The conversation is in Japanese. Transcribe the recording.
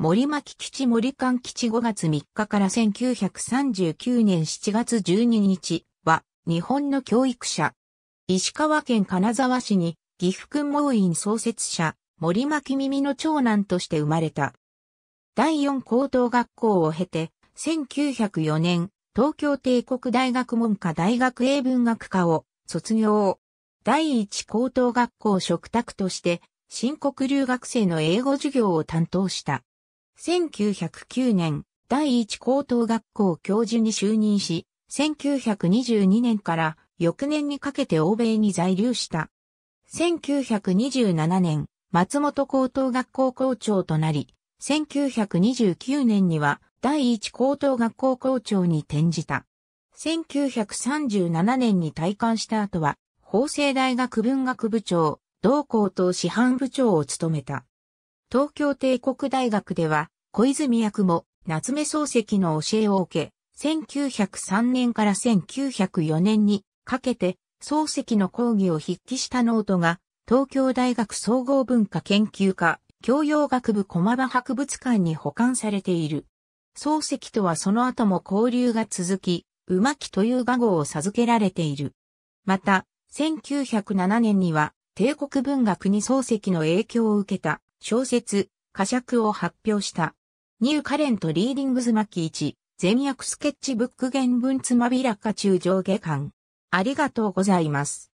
森巻基地森間基地5月3日から1939年7月12日は日本の教育者。石川県金沢市に岐阜君盲院創設者森巻耳の長男として生まれた。第4高等学校を経て1904年東京帝国大学文科大学英文学科を卒業。第1高等学校嘱託として新国留学生の英語授業を担当した。1909年、第一高等学校教授に就任し、1922年から翌年にかけて欧米に在留した。1927年、松本高等学校校長となり、1929年には第一高等学校校長に転じた。1937年に退官した後は、法政大学文学部長、同校と師範部長を務めた。東京帝国大学では、小泉役も夏目漱石の教えを受け、1903年から1904年にかけて漱石の講義を筆記したノートが、東京大学総合文化研究科教養学部駒場博物館に保管されている。漱石とはその後も交流が続き、馬木という画号を授けられている。また、1907年には、帝国文学に漱石の影響を受けた小説、歌釈を発表した。ニューカレントリーディングズ巻1、全訳スケッチブック原文つまびらか中上下巻。ありがとうございます。